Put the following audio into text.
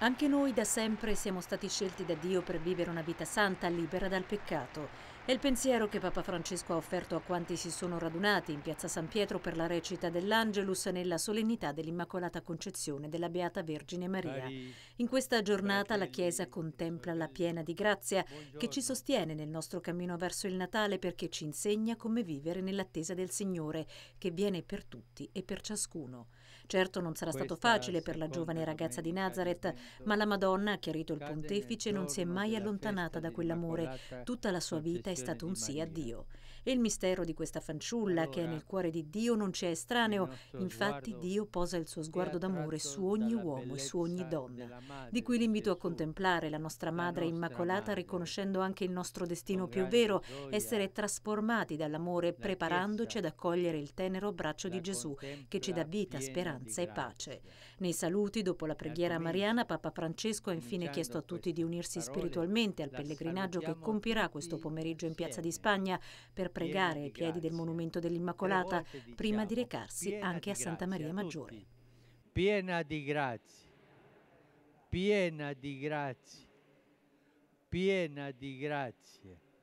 Anche noi da sempre siamo stati scelti da Dio per vivere una vita santa, libera dal peccato. È il pensiero che Papa Francesco ha offerto a quanti si sono radunati in piazza San Pietro per la recita dell'Angelus nella solennità dell'Immacolata Concezione della Beata Vergine Maria. In questa giornata la Chiesa contempla la piena di grazia che ci sostiene nel nostro cammino verso il Natale perché ci insegna come vivere nell'attesa del Signore che viene per tutti e per ciascuno. Certo non sarà stato facile per la giovane ragazza di Nazareth, ma la Madonna, ha chiarito il pontefice, non si è mai allontanata da quell'amore. Tutta la sua vita è stato un sì a Dio. E il mistero di questa fanciulla che è nel cuore di Dio non ci è estraneo, infatti Dio posa il suo sguardo d'amore su ogni uomo e su ogni donna, di cui l'invito a contemplare la nostra Madre Immacolata riconoscendo anche il nostro destino più vero, essere trasformati dall'amore preparandoci ad accogliere il tenero braccio di Gesù che ci dà vita, speranza e pace. Nei saluti dopo la preghiera mariana Papa Francesco ha infine chiesto a tutti di unirsi spiritualmente al pellegrinaggio che compirà questo pomeriggio in Piazza di Spagna per pregare ai piedi del Monumento dell'Immacolata prima diciamo, di recarsi anche a Santa Maria Maggiore. Piena di grazie, piena di grazie, piena di grazie.